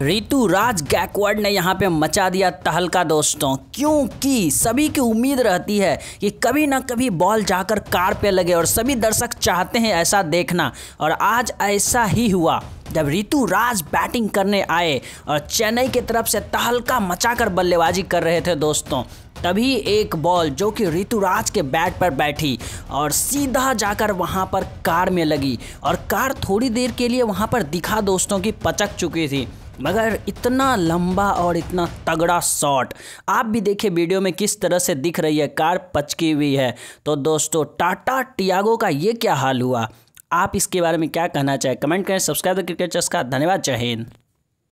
रितु राज गैकवर्ड ने यहाँ पे मचा दिया तहलका दोस्तों क्योंकि सभी की उम्मीद रहती है कि कभी ना कभी बॉल जाकर कार पे लगे और सभी दर्शक चाहते हैं ऐसा देखना और आज ऐसा ही हुआ जब रितु राज बैटिंग करने आए और चेन्नई की तरफ से तहलका मचाकर बल्लेबाजी कर रहे थे दोस्तों तभी एक बॉल जो कि ऋतुराज के बैट पर बैठी और सीधा जाकर वहां पर कार में लगी और कार थोड़ी देर के लिए वहां पर दिखा दोस्तों की पचक चुकी थी मगर इतना लंबा और इतना तगड़ा शॉट आप भी देखिए वीडियो में किस तरह से दिख रही है कार पचकी हुई है तो दोस्तों टाटा टियागो का ये क्या हाल हुआ आप इसके बारे में क्या कहना चाहें कमेंट करें सब्सक्राइब द क्रिकेट चस्का धन्यवाद जय हिंद